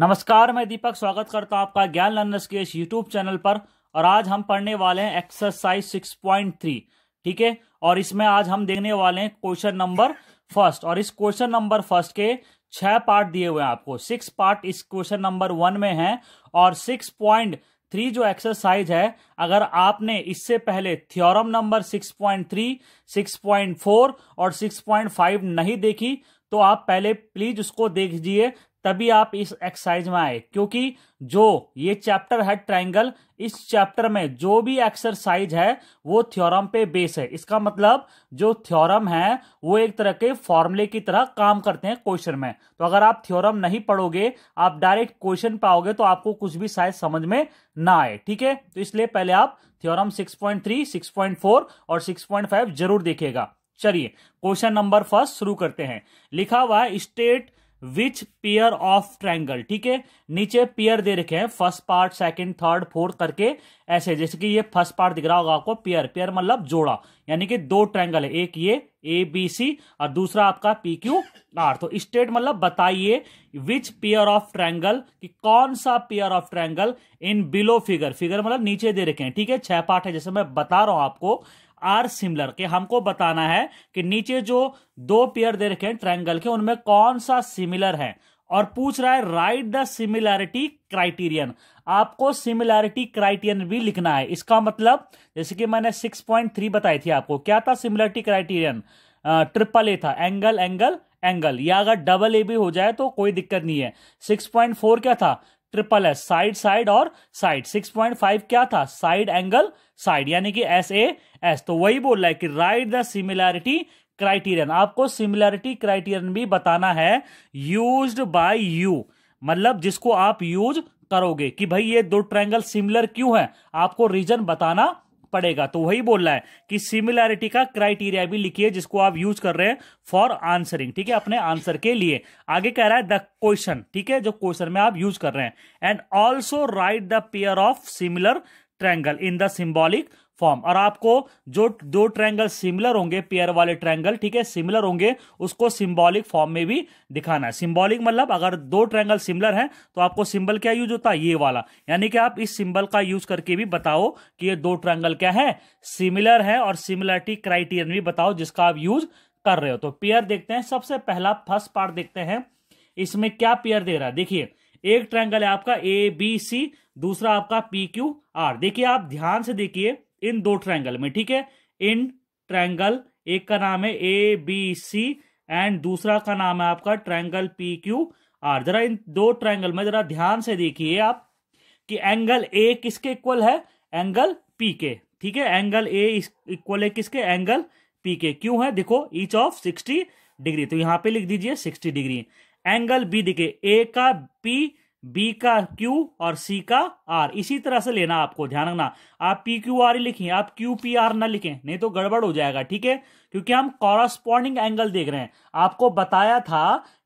नमस्कार मैं दीपक स्वागत करता हूं आपका ज्ञान लर्नर्स के इस यूट्यूब चैनल पर और आज हम पढ़ने वाले हैं एक्सरसाइज 6.3 ठीक है और इसमें आज हम देखने वाले हैं क्वेश्चन नंबर फर्स्ट और इस क्वेश्चन नंबर फर्स्ट के छह पार्ट दिए हुए हैं आपको सिक्स पार्ट इस क्वेश्चन नंबर वन में है और सिक्स थ्री जो एक्सरसाइज है अगर आपने इससे पहले थ्योरम नंबर 6.3, 6.4 और 6.5 नहीं देखी तो आप पहले प्लीज उसको देख लीजिए तभी आप इस एक्सरसाइज में आए क्योंकि जो ये चैप्टर है ट्रायंगल इस चैप्टर में जो भी एक्सरसाइज है वो थ्योरम पे बेस है इसका मतलब जो थ्योरम है वो एक तरह के फॉर्मूले की तरह काम करते हैं क्वेश्चन में तो अगर आप थ्योरम नहीं पढ़ोगे आप डायरेक्ट क्वेश्चन पाओगे तो आपको कुछ भी शायद समझ में ना आए ठीक है तो इसलिए पहले आप थ्योरम पॉइंट फोर और फाइव जरूर देखेगा चलिए क्वेश्चन नंबर फर्स्ट शुरू करते हैं लिखा हुआ है state which pair of triangle ठीक है नीचे पेयर दे रखे हैं first part second third fourth करके ऐसे जैसे कि ये फर्स्ट पार्ट दिख रहा होगा आपको पेयर पेयर मतलब जोड़ा यानी कि दो ट्रैंगल है एक ये ए बी सी और दूसरा आपका पी क्यू आर तो स्टेट मतलब बताइए विच पेयर ऑफ ट्रैंगल कि कौन सा pair of triangle in below figure figure मतलब नीचे दे रखे हैं ठीक है छह पार्ट है जैसे मैं बता रहा हूं आपको आर सिमिलर कि हमको बताना है कि नीचे जो दो पेयर दे रखे हैं ट्रायंगल के उनमें कौन सा सिमिलर है और पूछ रहा है राइट द सिमिलैरिटी क्राइटेरियन आपको सिमिलैरिटी क्राइटेरियन भी लिखना है इसका मतलब जैसे कि मैंने 6.3 बताई थी आपको क्या था सिमिलैरिटी क्राइटेरियन ट्रिपल ए था एंगल एंगल एंगल या अगर डबल ए भी हो जाए तो कोई दिक्कत नहीं है 6.4 क्या था ट्रिपल एस साइड साइड और साइड 6.5 क्या था साइड एंगल साइड यानी कि एस ए एस तो वही बोल रहा है कि राइट द सिमिलैरिटी क्राइटेरियन आपको सिमिलैरिटी क्राइटेरियन भी बताना है यूज बाय यू मतलब जिसको आप यूज करोगे कि भाई ये दो ट्रायंगल सिमिलर क्यों है आपको रीजन बताना पड़ेगा तो वही बोल रहा है कि सिमिलैरिटी का क्राइटेरिया भी लिखिए जिसको आप यूज कर रहे हैं फॉर आंसरिंग ठीक है अपने आंसर के लिए आगे कह रहा है द क्वेश्चन ठीक है जो क्वेश्चन में आप यूज कर रहे हैं and also write the pair of similar triangle in the symbolic form और आपको जो दो ट्रायंगल सिमिलर होंगे पेयर वाले ट्रायंगल ठीक है सिमिलर होंगे उसको सिंबॉलिक फॉर्म में भी दिखाना है सिंबॉलिक मतलब अगर दो ट्रायंगल सिमिलर हैं तो आपको सिंबल क्या यूज होता है ये वाला यानी कि आप इस सिंबल का यूज करके भी बताओ कि ये दो ट्रायंगल क्या है सिमिलर है और सिमिलरिटी क्राइटेरियन भी बताओ जिसका आप यूज कर रहे हो तो पेयर देखते हैं सबसे पहला फर्स्ट पार्ट देखते हैं इसमें क्या पेयर दे रहा है देखिए एक ट्रायंगल है आपका ए बी सी दूसरा आपका पी क्यू आर देखिए आप ध्यान से देखिए इन दो ट्रायंगल में ठीक है इन ट्रायंगल एक का नाम है ए बी सी एंड दूसरा का नाम है आपका ट्रायंगल पी क्यू आर जरा इन दो ट्रायंगल में जरा ध्यान से देखिए आप कि एंगल ए किसके इक्वल है एंगल पी के ठीक है एंगल ए इक्वल है किसके एंगल पी के क्यों है देखो ईच ऑफ सिक्सटी डिग्री तो यहां पे लिख दीजिए सिक्सटी डिग्री एंगल बी देखिए ए का पी बी का क्यू और सी का आर इसी तरह से लेना आपको ध्यान रखना आप पी क्यू आर ही लिखें आप क्यू पी आर ना लिखें नहीं तो गड़बड़ हो जाएगा ठीक है क्योंकि हम कॉरस्पॉन्डिंग एंगल देख रहे हैं आपको बताया था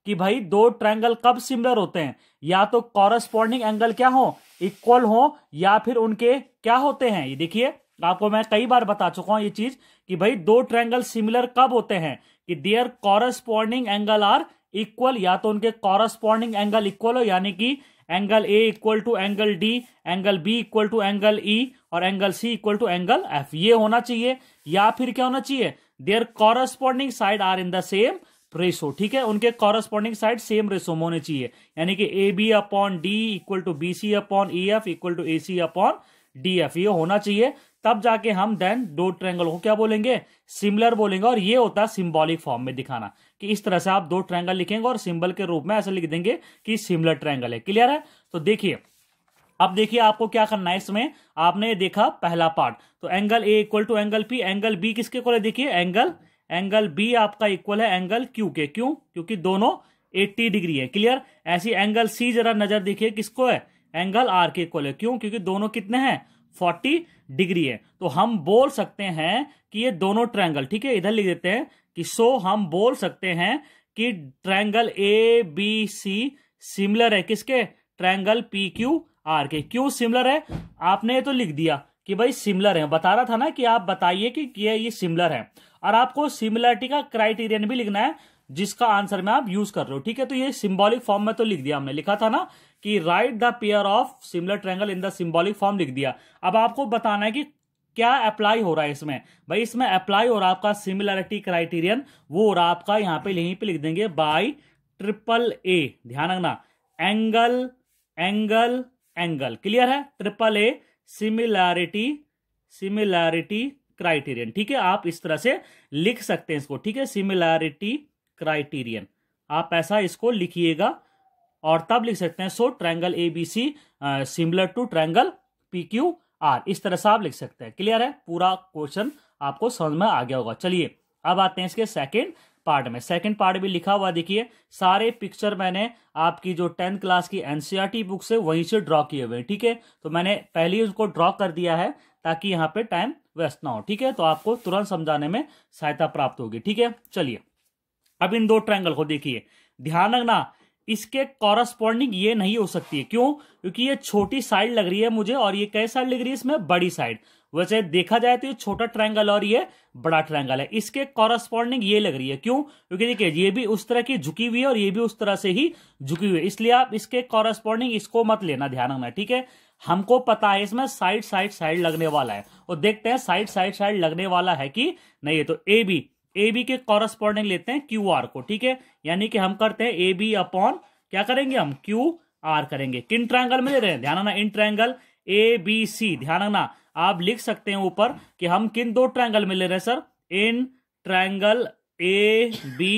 कि भाई दो ट्रायंगल कब सिमिलर होते हैं या तो कॉरस्पॉन्डिंग एंगल क्या हो इक्वल हो या फिर उनके क्या होते हैं ये देखिए आपको मैं कई बार बता चुका हूं ये चीज कि भाई दो ट्रायंगल सिमिलर कब होते हैं कि their corresponding angle are equal या तो उनके कॉरस्पॉन्डिंग एंगल इक्वल हो यानी कि angle A equal to angle D angle B equal to angle E और angle C equal to angle F ये होना चाहिए या फिर क्या होना चाहिए their corresponding side are in the same ratio ठीक है उनके कॉरस्पॉन्डिंग साइड सेम रेसो में होने चाहिए यानी कि A B upon D equal to B C upon E F equal to A C upon D F ये होना चाहिए तब जाके हम देन दो ट्रैंगल को क्या बोलेंगे सिमिलर बोलेंगे और ये होता है सिम्बॉलिक फॉर्म में दिखाना कि इस तरह से आप दो ट्रैंगल लिखेंगे और सिंबल के रूप में ऐसा लिख देंगे कि सिमिलर ट्रैंगल है क्लियर है तो देखिए अब देखिए आपको क्या करना है इसमें आपने देखा पहला पार्ट तो angle A equal to angle P angle B किसके को देखिए एंगल एंगल बी आपका इक्वल है एंगल क्यू के क्यों क्योंकि दोनों एट्टी डिग्री है क्लियर ऐसी एंगल सी जरा नजर देखिए किसको है एंगल आर के इक्वल है क्यों क्योंकि दोनों कितने हैं फोर्टी डिग्री है तो हम बोल सकते हैं कि ये दोनों ट्रायंगल ठीक है इधर लिख देते हैं कि सो हम बोल सकते हैं कि triangle A B C similar है किसके ट्रायंगल पी क्यू आर के क्यू सिमिलर है आपने ये तो लिख दिया कि भाई सिमिलर है बता रहा था ना कि आप बताइए कि ये सिमिलर है और आपको सिमिलरिटी का क्राइटेरियन भी लिखना है जिसका आंसर में आप यूज कर रहे हो ठीक है तो ये सिंबॉलिक फॉर्म में तो लिख दिया हमने लिखा था ना कि write the pair of similar triangle in the symbolic form लिख दिया अब आपको बताना है कि क्या अप्लाई हो रहा है इसमें भाई इसमें अप्लाई हो रहा आपका सिमिलरिटी क्राइटेरियन वो हो रहा आपका यहाँ पे यहीं पे लिख देंगे बाय ट्रिपल ए ध्यान रखना एंगल एंगल एंगल क्लियर है triple A similarity similarity criterion ठीक है आप इस तरह से लिख सकते हैं इसको ठीक है सिमिलैरिटी क्राइटेरियन आप ऐसा इसको लिखिएगा और तब लिख सकते हैं so triangle A B C similar to triangle P Q R इस तरह से आप लिख सकते हैं क्लियर है पूरा क्वेश्चन आपको समझ में आ गया होगा चलिए अब आते हैं इसके सेकेंड पार्ट में सेकेंड पार्ट भी लिखा हुआ देखिए सारे पिक्चर मैंने आपकी जो टेंथ क्लास की एनसीईआरटी e बुक से वहीं से ड्रॉ किए हुए हैं ठीक है तो मैंने पहले ही उसको ड्रॉ कर दिया है ताकि यहाँ पे टाइम वेस्ट ना हो ठीक है तो आपको तुरंत समझाने में सहायता प्राप्त होगी ठीक है चलिए अब इन दो ट्रायंगल को देखिए ध्यान रखना इसके कॉरस्पॉन्डिंग ये नहीं हो सकती है क्यों क्योंकि ये छोटी साइड लग रही है मुझे और ये कई साइड लग रही है इसमें बड़ी साइड वैसे देखा जाए तो ये छोटा ट्रायंगल और ये बड़ा ट्रायंगल है इसके कॉरस्पॉन्डिंग ये लग रही है क्यों क्योंकि देखिए ये भी उस तरह की झुकी हुई है और ये भी उस तरह से ही झुकी हुई है इसलिए आप इसके कॉरस्पॉन्डिंग इसको मत लेना ध्यान रखना ठीक है हमको पता है इसमें साइड साइड साइड लगने वाला है और देखते हैं साइड साइड साइड लगने वाला है कि नहीं है तो ए बी ए बी के कॉरस्पॉन्डिंग लेते हैं क्यू आर को ठीक है यानी कि हम करते हैं ए बी अपॉन क्या करेंगे हम क्यू आर करेंगे किन ट्राइंगल में ले रहे हैं ध्यान रखना इन ट्राइंगल ए बी सी ध्यान रखना आप लिख सकते हैं ऊपर कि हम किन दो ट्राइंगल में ले रहे हैं sir in triangle A B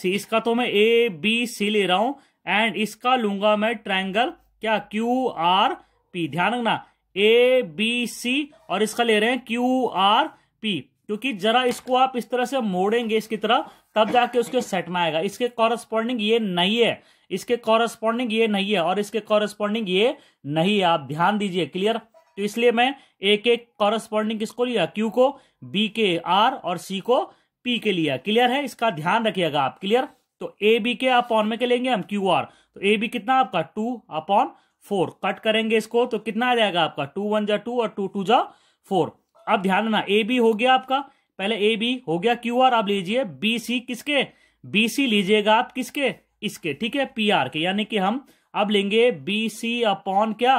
C इसका तो मैं ए बी सी ले रहा हूं एंड इसका लूंगा मैं ट्राइंगल क्या क्यू आर पी ध्यान रखना ए बी सी और इसका ले रहे हैं क्यू आर पी क्योंकि जरा इसको आप इस तरह से मोड़ेंगे इसकी तरह तब जाके उसके सेट में आएगा इसके कॉरस्पॉन्डिंग ये नहीं है इसके कॉरेस्पॉन्डिंग ये नहीं है और इसके कॉरेस्पॉन्डिंग ये नहीं है आप ध्यान दीजिए क्लियर तो इसलिए मैं एक एक कॉरस्पॉन्डिंग किसको लिया क्यू को बी के आर और सी को पी के लिया क्लियर है इसका ध्यान रखिएगा आप क्लियर तो ए बी के आप में के लेंगे हम क्यू आर तो ए बी कितना आपका टू अपॉन फोर कट करेंगे इसको तो कितना आ जाएगा आपका टू वन जा टू और टू टू जा फोर अब ध्यान देना ए बी हो गया आपका पहले ए बी हो गया क्यू आर आप लीजिए बी सी किसके बी सी लीजिएगा आप किसके इसके ठीक है पी आर के यानी कि हम अब लेंगे बी सी अपॉन क्या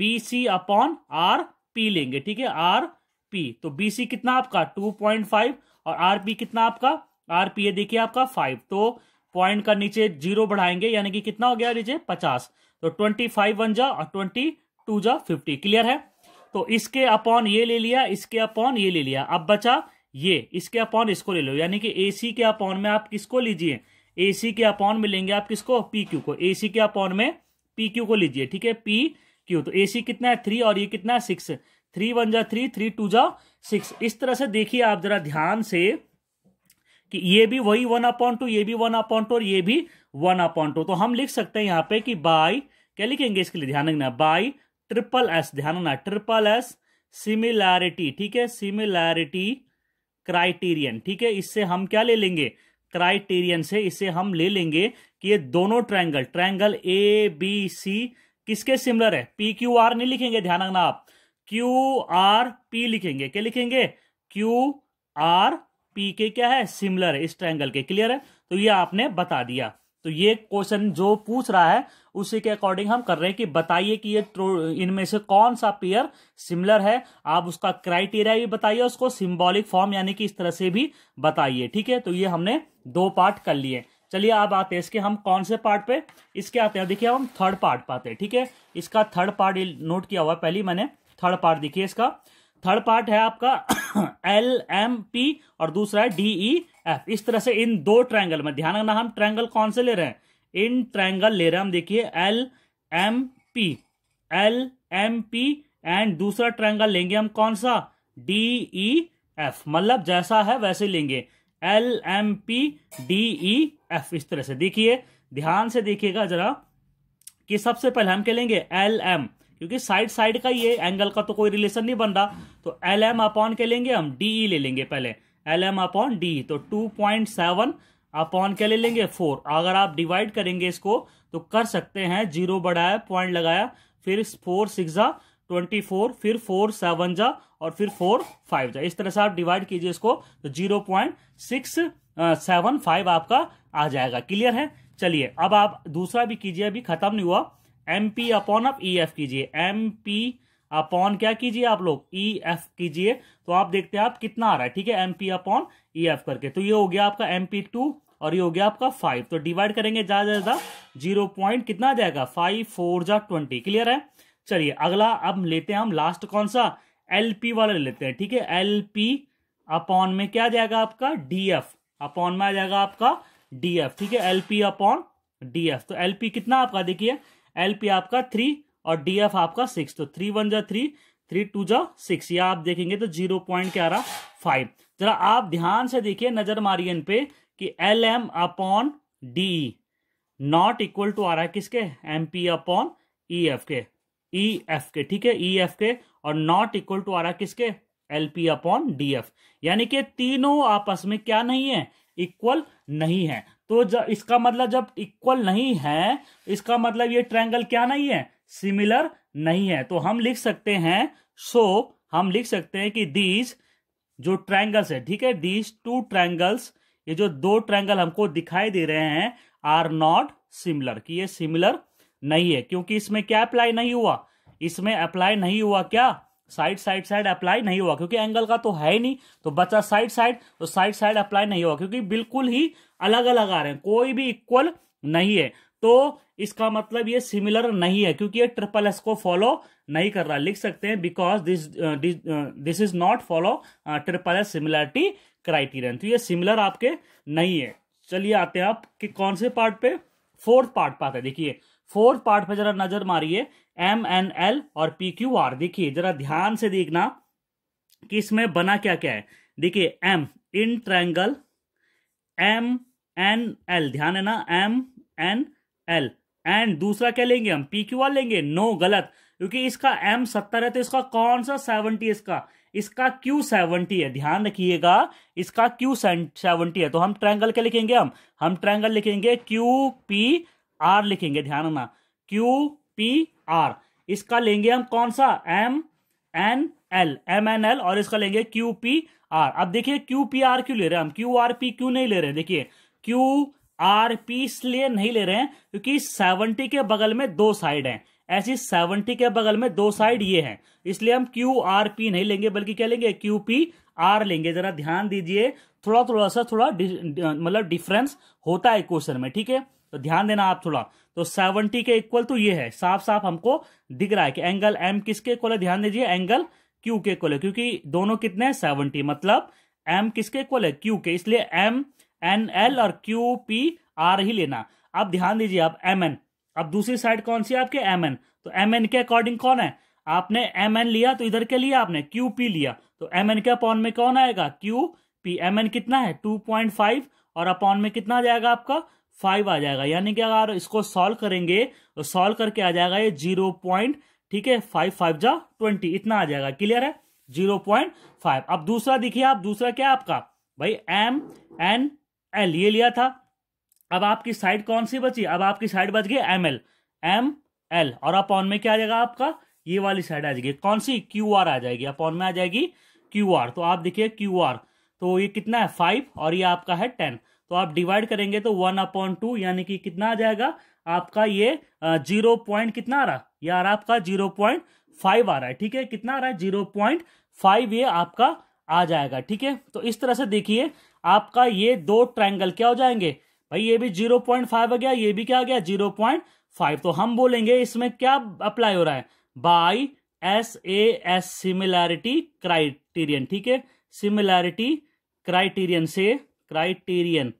B C upon R P लेंगे ठीक है आर पी तो बी सी कितना आपका टू पॉइंट फाइव और आर पी कितना आपका आर पी ये देखिए आपका फाइव तो पॉइंट का नीचे जीरो बढ़ाएंगे यानी कि कितना हो गया लीजिए पचास तो ट्वेंटी फाइव वन जा और ट्वेंटी टू जा फिफ्टी क्लियर है तो इसके अपॉन ये ले लिया इसके अपॉन ये ले लिया अब बचा ये इसके अपॉन इसको ले लो यानी कि ए के अपॉन में आप किसको लीजिए ए के अपॉन में लेंगे आप किसको पी क्यू को ए के अपॉन में पी क्यू को लीजिए ठीक है पी क्यू तो ए कितना है थ्री और ये कितना है सिक्स थ्री वन जा थ्री थ्री टू जा सिक्स इस तरह से देखिए आप जरा ध्यान से कि ये भी वही वन अपॉन टू ये भी वन अपॉन टू और ये भी वन अपॉन टू तो हम लिख सकते हैं यहां पे कि बाई क्या लिखेंगे इसके लिए ध्यान रखना बाई ट्रिपल एस ध्यान ना ट्रिपल एस सिमिलैरिटी ठीक है सिमिलैरिटी क्राइटेरियन ठीक है इससे हम क्या ले लेंगे क्राइटेरियन से इसे हम ले लेंगे कि ये दोनों triangle triangle A B C किसके सिमिलर है पी क्यू आर नहीं लिखेंगे ध्यान रखना आप क्यू आर पी लिखेंगे क्या लिखेंगे क्यू आर पी के क्या है सिमिलर है इस ट्रायंगल के क्लियर है तो ये आपने बता दिया तो ये क्वेश्चन जो पूछ रहा है उसी के अकॉर्डिंग हम कर रहे हैं कि बताइए कि ये इनमें से कौन सा पेयर सिमिलर है आप उसका क्राइटेरिया भी बताइए उसको सिंबॉलिक फॉर्म यानी कि इस तरह से भी बताइए ठीक है तो ये हमने दो पार्ट कर लिए चलिए अब आते हैं इसके हम कौन से पार्ट पे इसके आते हैं देखिए हम थर्ड पार्ट पाते हैं ठीक है इसका थर्ड पार्ट नोट किया हुआ पहले मैंने थर्ड पार्ट देखिए इसका थर्ड पार्ट है आपका एल एम पी और दूसरा है डी ई एफ इस तरह से इन दो ट्रायंगल में ध्यान रखना हम ट्रायंगल कौन से ले रहे हैं इन ट्रायंगल ले रहे हैं हम देखिए L M P L M P and दूसरा ट्रायंगल लेंगे हम कौन सा डी ई एफ मतलब जैसा है वैसे लेंगे L M P D E F इस तरह से देखिए ध्यान से देखिएगा जरा कि सबसे पहले हम क्या लेंगे एल एम क्योंकि साइड साइड का ही है एंगल का तो कोई रिलेशन नहीं बन रहा तो एल एम अपॉन के लेंगे हम डी ई e ले लेंगे पहले एल एम अपॉन डी तो टू पॉइंट सेवन अपॉन क्या ले लेंगे फोर अगर आप डिवाइड करेंगे इसको तो कर सकते हैं जीरो बढ़ाया पॉइंट लगाया फिर फोर सिक्स जा ट्वेंटी फोर फिर फोर सेवन जा और फिर फोर फाइव जा इस तरह से आप डिवाइड कीजिए इसको तो zero point six seven five आपका आ जाएगा क्लियर है चलिए अब आप दूसरा भी कीजिए अभी खत्म नहीं हुआ एम पी अपॉन आप ई एफ कीजिए एम पी अपॉन क्या कीजिए आप लोग ई e एफ कीजिए तो आप देखते हैं आप कितना आ रहा है ठीक है M P upon E F करके तो ये हो गया आपका एम पी टू और ये हो गया आपका फाइव तो डिवाइड करेंगे ज्यादा ज्यादा जीरो पॉइंट कितना आ जाएगा फाइव फोर जा ट्वेंटी क्लियर है चलिए अगला अब लेते हैं हम लास्ट कौन सा एल पी वाला ले लेते हैं ठीक है एल पी अपॉन में क्या जाएगा आपका डी एफ अपॉन में आ जाएगा आपका डी एफ ठीक है L P upon D F तो एल पी कितना आपका देखिए एल पी आपका थ्री और डी एफ आपका सिक्स तो थ्री वन जा थ्री थ्री टू जा सिक्स या आप देखेंगे तो जीरो पॉइंट क्या रहा फाइव जरा आप ध्यान से देखिए नजर मारिए इन पे कि L M upon D not equal to आ रहा है किसके M P upon E F के ई e एफ के ठीक है ई e एफ के और नॉट इक्वल टू आ रहा है किसके L P upon D F यानी कि तीनों आपस में क्या नहीं है इक्वल नहीं है तो जब इसका मतलब जब इक्वल नहीं है इसका मतलब ये ट्रायंगल क्या नहीं है सिमिलर नहीं है तो हम लिख सकते हैं सो so, हम लिख सकते हैं कि दीज जो ट्रायंगल्स है ठीक है दीज टू ट्रायंगल्स ये जो दो ट्रायंगल हमको दिखाई दे रहे हैं आर नॉट सिमिलर कि ये सिमिलर नहीं है क्योंकि इसमें क्या अप्लाई नहीं हुआ इसमें अप्लाई नहीं हुआ क्या साइड साइड साइड अप्लाई नहीं हुआ क्योंकि एंगल का तो है ही नहीं तो बचा साइड साइड तो साइड साइड अप्लाई नहीं हुआ क्योंकि बिल्कुल ही अलग अलग आ रहे हैं कोई भी इक्वल नहीं है तो इसका मतलब ये सिमिलर नहीं है क्योंकि ये ट्रिपल एस को फॉलो नहीं कर रहा लिख सकते हैं because this this is not follow triple S similarity criterion तो ये सिमिलर आपके नहीं है चलिए आते हैं आप कि कौन से पार्ट पे फोर्थ पार्ट पे आते हैं देखिए फोर्थ पार्ट पे जरा नजर मारिए एम एन एल और पी क्यू आर देखिए जरा ध्यान से देखना कि इसमें बना क्या क्या है देखिए M in triangle M N L ध्यान है ना एम एन एल एंड दूसरा क्या लेंगे हम पी क्यू आर लेंगे नो गलत क्योंकि इसका एम सत्तर है तो इसका कौन सा सेवनटी इसका इसका क्यू सेवनटी है ध्यान रखिएगा इसका क्यू सेवनटी है तो हम ट्रैंगल क्या लिखेंगे हम हम ट्रैंगल लिखेंगे क्यू पी आर लिखेंगे ध्यान रखना क्यू पी आर इसका लेंगे हम कौन सा M N L M N L और इसका लेंगे क्यू पी आर अब देखिए क्यू पी आर क्यों ले रहे हैं हम क्यू आर पी क्यों नहीं ले रहे हैं देखिए क्यू आर पी इसलिए नहीं ले रहे हैं क्योंकि सेवनटी के बगल में दो साइड हैं ऐसी सेवनटी के बगल में दो साइड ये हैं इसलिए हम क्यू आर पी नहीं लेंगे बल्कि क्या लेंगे क्यू पी आर लेंगे जरा ध्यान दीजिए थोड़ा थोड़ा सा थोड़ा मतलब डिफरेंस होता है क्वेश्चन में ठीक है तो ध्यान देना आप थोड़ा तो सेवनटी के इक्वल तो ये है साफ साफ हमको दिख रहा है कि एंगल एम किसके इक्वल है ध्यान दीजिए एंगल क्यू के इक्वल है क्योंकि दोनों कितने हैं सेवनटी मतलब एम किसके इक्वल है क्यू के इसलिए एम एन एल और क्यू पी आर ही लेना आप ध्यान दीजिए आप एम एन अब दूसरी साइड कौन सी आपके एम एन तो एम एन के अकॉर्डिंग कौन है आपने एम एन लिया तो इधर के लिए आपने क्यू पी लिया तो एम एन के अपॉन में कौन आएगा क्यू पी एम एन कितना है टू पॉइंट फाइव और अपॉन में कितना आ जाएगा आपका फाइव आ जाएगा यानी कि अगर इसको सॉल्व करेंगे तो सॉल्व करके आ जाएगा ये जीरो पॉइंट ठीक है फाइव फाइव जा ट्वेंटी इतना आ जाएगा क्लियर है जीरो पॉइंट फाइव अब दूसरा देखिए आप दूसरा क्या आपका भाई एम एन एल ये लिया था अब आपकी साइड कौन सी बची अब आपकी साइड बच गई एम एल एम एल और अपॉन में क्या आ जाएगा आपका ये वाली साइड आ जाएगी कौन सी क्यू आर आ जाएगी अपॉन में आ जाएगी क्यू आर तो आप देखिए क्यू आर तो ये कितना है फाइव और ये आपका है टेन तो आप डिवाइड करेंगे तो वन अपॉन टू यानी कि कितना आ जाएगा आपका ये जीरो पॉइंट कितना आ रहा है यार आपका जीरो पॉइंट फाइव आ रहा है ठीक है कितना आ रहा है जीरो पॉइंट फाइव ये आपका आ जाएगा ठीक है तो इस तरह से देखिए आपका ये दो ट्राइंगल क्या हो जाएंगे भाई ये भी जीरो पॉइंट फाइव आ गया ये भी क्या आ गया जीरो पॉइंट फाइव तो हम बोलेंगे इसमें क्या अप्लाई हो रहा है by S A S similarity criterion ठीक है सिमिलैरिटी क्राइटेरियन से क्राइटेरियन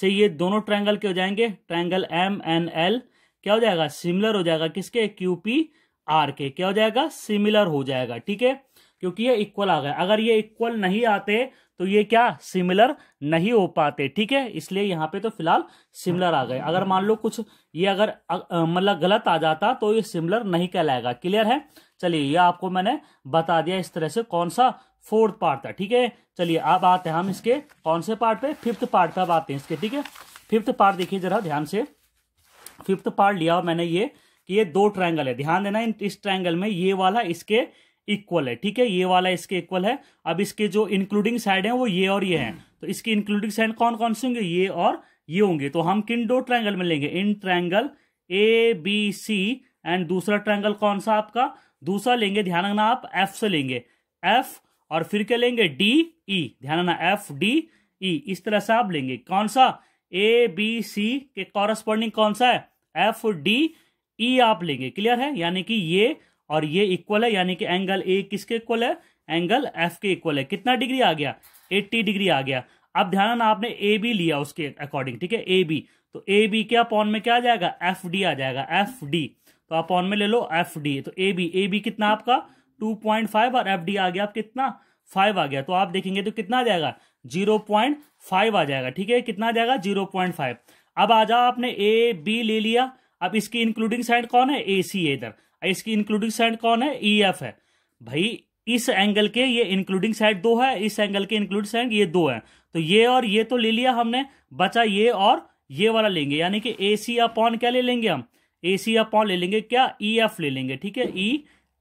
से ये दोनों ट्रायंगल क्या हो जाएंगे ट्रायंगल एम एन एल क्या हो जाएगा सिमिलर हो जाएगा किसके क्यू पी आर के क्या हो जाएगा सिमिलर हो जाएगा ठीक है क्योंकि ये इक्वल आ गए अगर ये इक्वल नहीं आते तो ये क्या सिमिलर नहीं हो पाते ठीक है इसलिए यहाँ पे तो फिलहाल सिमिलर आ गए अगर मान लो कुछ ये अगर मतलब गलत आ जाता तो ये सिमिलर नहीं कहलाएगा क्लियर है चलिए ये आपको मैंने बता दिया इस तरह से कौन सा फोर्थ पार्ट था ठीक है चलिए अब आते हैं हम इसके कौन से पार्ट पे फिफ्थ पार्ट पे अब आते हैं इसके ठीक है फिफ्थ पार्ट देखिए जरा ध्यान से फिफ्थ पार्ट लिया मैंने ये कि ये दो ट्रायंगल है ध्यान देना इस ट्रायंगल में ये वाला इसके इक्वल है ठीक है ये वाला इसके इक्वल है अब इसके जो इंक्लूडिंग साइड है वो ये और ये है तो इसके इंक्लूडिंग साइड कौन कौन से होंगे ये और ये होंगे तो हम किन दो ट्रायंगल में लेंगे in triangle A B C and दूसरा ट्रायंगल कौन सा आपका दूसरा लेंगे ध्यान रखना आप एफ से लेंगे एफ और फिर क्या लेंगे डी ई e। ध्यान ना एफ डी ई इस तरह से आप लेंगे कौन सा ए बी सी के कॉरस्पॉन्डिंग कौन सा है एफ डी ई आप लेंगे क्लियर है यानी कि ये और ये इक्वल है यानी कि एंगल ए किसके इक्वल है एंगल एफ के इक्वल है कितना डिग्री आ गया एट्टी डिग्री आ गया अब ध्यान ना आपने ए बी लिया उसके अकॉर्डिंग ठीक है ए बी तो ए बी के अपॉन में क्या आ जाएगा एफ डी आ जाएगा एफ डी तो अपॉन में ले लो एफ डी तो ए बी ए बी कितना आपका टू पॉइंट फाइव और एफ डी आ गया आप कितना फाइव आ गया तो आप देखेंगे तो कितना आ जाएगा जीरो पॉइंट फाइव आ जाएगा ठीक है कितना आ जाएगा जीरो पॉइंट फाइव अब आ जाओ आपने ए बी ले लिया अब इसकी इंक्लूडिंग साइड कौन है ए सी है इधर इसकी इंक्लूडिंग साइड कौन है ई एफ है भाई इस एंगल के ये इंक्लूडिंग साइड दो है इस एंगल के इंक्लूडिंग साइड ये दो है तो ये और ये तो ले लिया हमने बचा ये और ये वाला लेंगे यानी कि ए सी अपॉन क्या ले लेंगे हम ए सी अपॉन ले लेंगे क्या ई एफ ले लेंगे ठीक है ई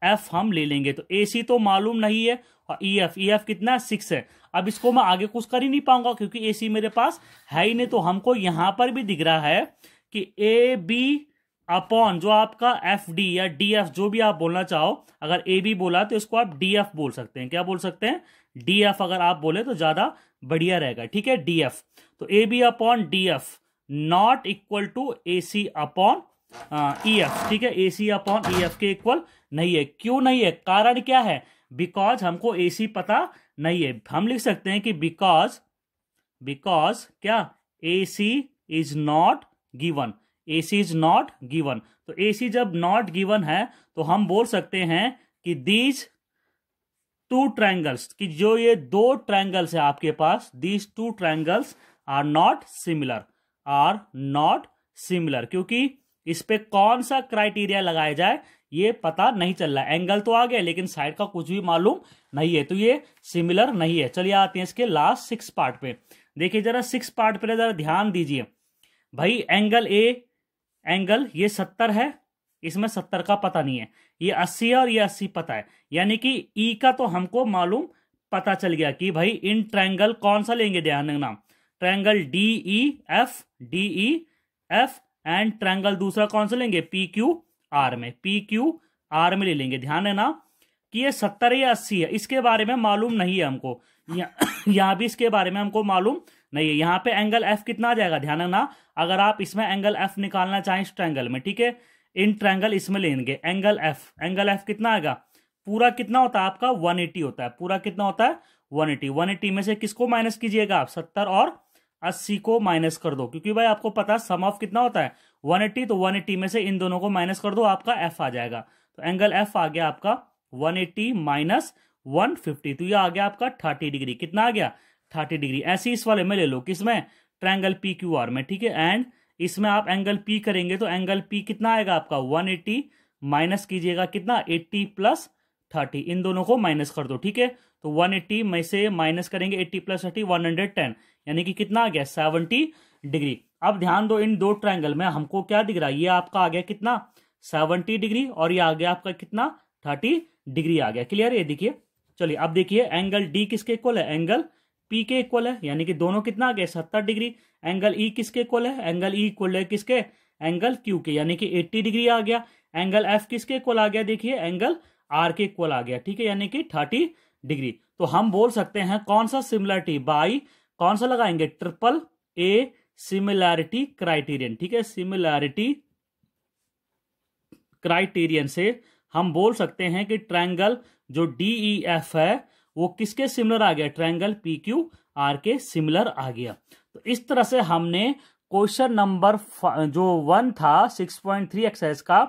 एफ हम ले लेंगे तो ए सी तो मालूम नहीं है और ई एफ ई एफ कितना सिक्स है अब इसको मैं आगे कुछ कर ही नहीं पाऊंगा क्योंकि ए सी मेरे पास है ही नहीं तो हमको यहां पर भी दिख रहा है कि ए बी अपॉन जो आपका एफ डी या डी एफ जो भी आप बोलना चाहो अगर ए बी बोला तो इसको आप डी एफ बोल सकते हैं क्या बोल सकते हैं डी एफ अगर आप बोले तो ज्यादा बढ़िया रहेगा ठीक है डी एफ तो A B upon D F not equal to A C upon E हाँ, एफ e ठीक है A C upon E F के इक्वल नहीं है क्यों नहीं है कारण क्या है बिकॉज हमको ए सी पता नहीं है हम लिख सकते हैं कि बिकॉज बिकॉज क्या A C is not given A C is not given तो ए सी जब नॉट गिवन है तो हम बोल सकते हैं कि दीज टू ट्रैंगल्स कि जो ये दो ट्रैंगल्स है आपके पास these two triangles are not similar are not similar क्योंकि इस पर कौन सा क्राइटेरिया लगाया जाए ये पता नहीं चल रहा एंगल तो आ गया लेकिन साइड का कुछ भी मालूम नहीं है तो ये सिमिलर नहीं है चलिए आते हैं इसके लास्ट सिक्स पार्ट पे देखिए जरा सिक्स पार्ट पे जरा ध्यान दीजिए भाई एंगल ए एंगल ये सत्तर है इसमें सत्तर का पता नहीं है ये अस्सी है और ये अस्सी पता है यानी कि ई e का तो हमको मालूम पता चल गया कि भाई इन ट्रैंगल कौन सा लेंगे ध्यान नाम triangle D E F D E F and triangle दूसरा कौन सा लेंगे पी क्यू आर में पी क्यू आर में ले लेंगे ध्यान है ना कि ये सत्तर या अस्सी है इसके बारे में मालूम नहीं है हमको यहाँ भी इसके बारे में हमको मालूम नहीं है यहाँ पे एंगल एफ कितना आ जाएगा ध्यान रखना अगर आप इसमें एंगल एफ निकालना चाहें इस ट्रैंगल में ठीक है इन ट्रैंगल इसमें लेंगे एंगल एफ एंगल एफ कितना आएगा पूरा कितना होता है आपका 180 होता है पूरा कितना होता है 180 180 में से किसको माइनस कीजिएगा आप सत्तर और अस्सी को माइनस कर दो क्योंकि भाई आपको पता सम ऑफ कितना होता है 180 तो 180 में से इन दोनों को माइनस कर दो आपका एफ आ जाएगा तो एंगल एफ आ गया आपका 180 एट्टी माइनस वन तो ये आ गया आपका 30 डिग्री कितना आ गया 30 डिग्री ऐसे इस वाले में ले लो किसमें ट्रैंगल पी क्यू आर में ठीक है एंड इसमें आप एंगल पी करेंगे तो एंगल पी कितना आएगा आपका 180 एट्टी माइनस कीजिएगा कितना 80 प्लस 30 इन दोनों को माइनस कर दो ठीक है तो 180 में से माइनस करेंगे 80 प्लस थर्टी वन यानी कि कितना आ गया सेवनटी डिग्री अब ध्यान दो इन दो ट्राइंगल में हमको क्या दिख रहा है ये आपका आ गया कितना सेवनटी डिग्री और ये आ गया आपका कितना थर्टी डिग्री आ गया क्लियर ये देखिए चलिए अब देखिए एंगल डी किसके इक्वल है एंगल पी के इक्वल है यानी कि दोनों कितना आ गया सत्तर डिग्री एंगल ई e किसके इक्वल है एंगल ई e इक्वल है किसके एंगल क्यू के यानी कि एट्टी डिग्री आ गया एंगल एफ किसके इक्वल आ गया देखिए एंगल आर के इक्वल आ गया ठीक है यानी कि थर्टी डिग्री तो हम बोल सकते हैं कौन सा सिमिलरिटी बाई कौन सा लगाएंगे ट्रिपल ए सिमिलैरिटी क्राइटेरियन ठीक है सिमिलैरिटी क्राइटेरियन से हम बोल सकते हैं कि ट्रायंगल जो डीई एफ e है वो किसके सिमिलर आ गया ट्रायंगल पी क्यू आर के सिमिलर आ गया तो इस तरह से हमने क्वेश्चन नंबर जो वन था सिक्स पॉइंट थ्री एक्सरसाइज का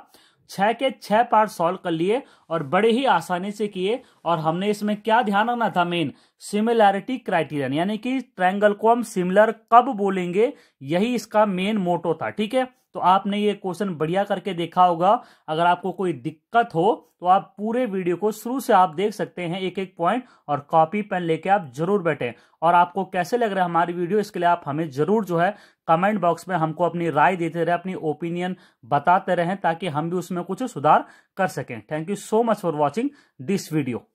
छः के छः पार्ट सॉल्व कर लिए और बड़े ही आसानी से किए और हमने इसमें क्या ध्यान रखना था मेन सिमिलैरिटी क्राइटेरियन यानी कि ट्रायंगल को हम सिमिलर कब बोलेंगे यही इसका मेन मोटो था ठीक है तो आपने ये क्वेश्चन बढ़िया करके देखा होगा अगर आपको कोई दिक्कत हो तो आप पूरे वीडियो को शुरू से आप देख सकते हैं एक एक पॉइंट और कॉपी पेन लेके आप जरूर बैठें और आपको कैसे लग रहा है हमारी वीडियो इसके लिए आप हमें जरूर जो है कमेंट बॉक्स में हमको अपनी राय देते रहे अपनी ओपिनियन बताते रहें ताकि हम भी उसमें कुछ सुधार कर सकें thank you so much for watching this video